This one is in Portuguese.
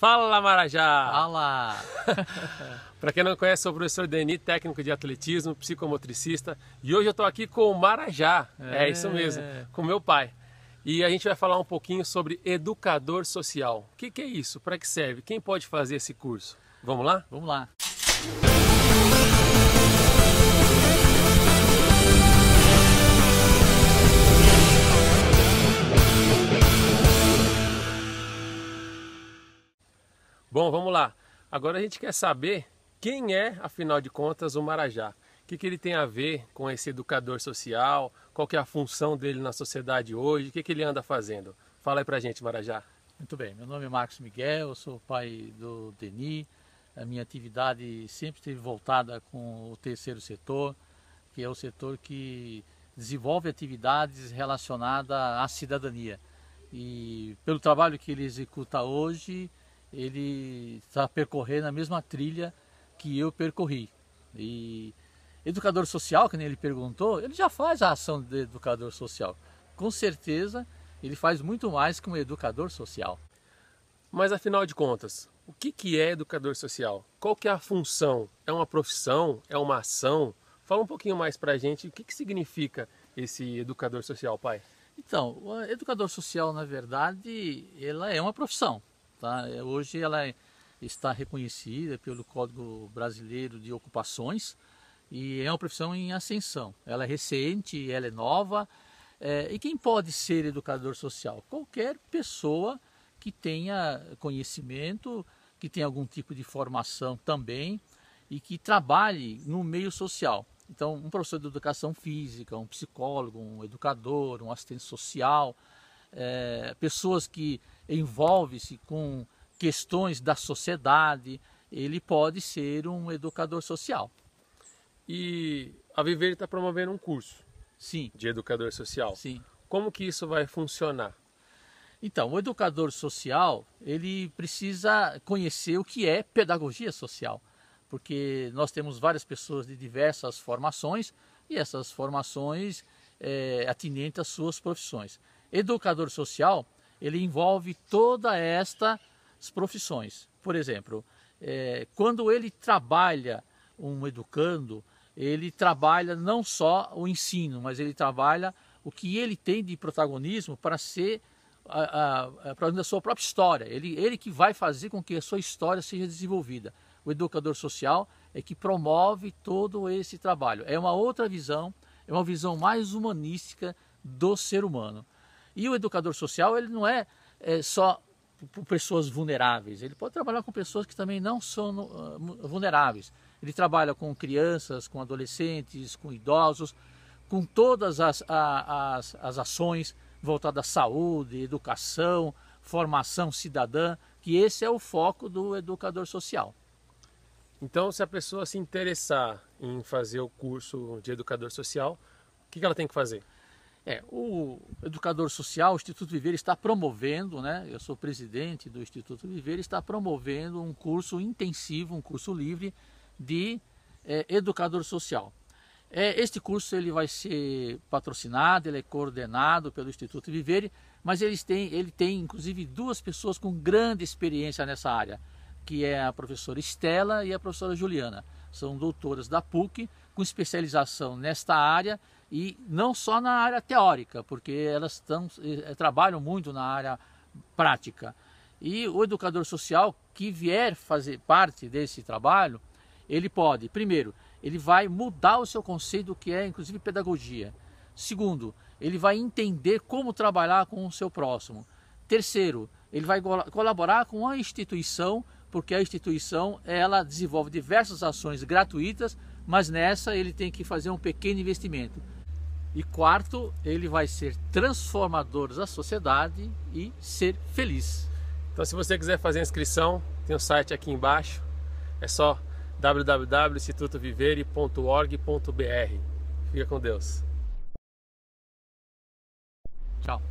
Fala, Marajá! Fala! Para quem não conhece, sou o professor Denis, técnico de atletismo, psicomotricista, e hoje eu estou aqui com o Marajá, é. é. isso mesmo, com meu pai. E a gente vai falar um pouquinho sobre educador social. O que, que é isso? Para que serve? Quem pode fazer esse curso? Vamos lá? Vamos lá! Bom, vamos lá. Agora a gente quer saber quem é, afinal de contas, o Marajá. O que, que ele tem a ver com esse educador social? Qual que é a função dele na sociedade hoje? O que, que ele anda fazendo? Fala aí pra gente, Marajá. Muito bem, meu nome é Marcos Miguel, eu sou pai do Deni A minha atividade sempre esteve voltada com o terceiro setor, que é o setor que desenvolve atividades relacionadas à cidadania. E pelo trabalho que ele executa hoje, ele está percorrendo a mesma trilha que eu percorri. E educador social, que nem ele perguntou, ele já faz a ação de educador social. Com certeza, ele faz muito mais que um educador social. Mas afinal de contas, o que, que é educador social? Qual que é a função? É uma profissão? É uma ação? Fala um pouquinho mais para a gente o que, que significa esse educador social, pai. Então, o educador social, na verdade, ela é uma profissão. Tá? É, hoje ela é, está reconhecida pelo Código Brasileiro de Ocupações e é uma profissão em ascensão. Ela é recente, ela é nova. É, e quem pode ser educador social? Qualquer pessoa que tenha conhecimento, que tenha algum tipo de formação também e que trabalhe no meio social. Então, um professor de educação física, um psicólogo, um educador, um assistente social, é, pessoas que envolvem-se com questões da sociedade, ele pode ser um educador social. E a Viver está promovendo um curso Sim. de educador social. Sim. Como que isso vai funcionar? Então, o educador social, ele precisa conhecer o que é pedagogia social, porque nós temos várias pessoas de diversas formações e essas formações é, atinentes às suas profissões. Educador social, ele envolve toda estas profissões. Por exemplo, é, quando ele trabalha um educando, ele trabalha não só o ensino, mas ele trabalha o que ele tem de protagonismo para ser a, a, a, a sua própria história. Ele, ele que vai fazer com que a sua história seja desenvolvida. O educador social é que promove todo esse trabalho. É uma outra visão, é uma visão mais humanística do ser humano. E o educador social, ele não é, é só por pessoas vulneráveis, ele pode trabalhar com pessoas que também não são uh, vulneráveis. Ele trabalha com crianças, com adolescentes, com idosos, com todas as, a, as, as ações voltadas à saúde, educação, formação cidadã, que esse é o foco do educador social. Então, se a pessoa se interessar em fazer o curso de educador social, o que ela tem que fazer? É, o educador social, o Instituto Viver está promovendo, né? Eu sou presidente do Instituto Viver, está promovendo um curso intensivo, um curso livre de é, educador social. É, este curso ele vai ser patrocinado, ele é coordenado pelo Instituto Viver, mas eles têm, ele tem inclusive duas pessoas com grande experiência nessa área, que é a professora Estela e a professora Juliana são doutoras da PUC, com especialização nesta área e não só na área teórica, porque elas tão, eh, eh, trabalham muito na área prática. E o educador social que vier fazer parte desse trabalho, ele pode, primeiro, ele vai mudar o seu conceito do que é, inclusive, pedagogia. Segundo, ele vai entender como trabalhar com o seu próximo. Terceiro, ele vai colaborar com a instituição porque a instituição ela desenvolve diversas ações gratuitas, mas nessa ele tem que fazer um pequeno investimento. E quarto, ele vai ser transformador da sociedade e ser feliz. Então, se você quiser fazer a inscrição, tem o um site aqui embaixo. É só www.institutovivere.org.br. Fica com Deus. Tchau.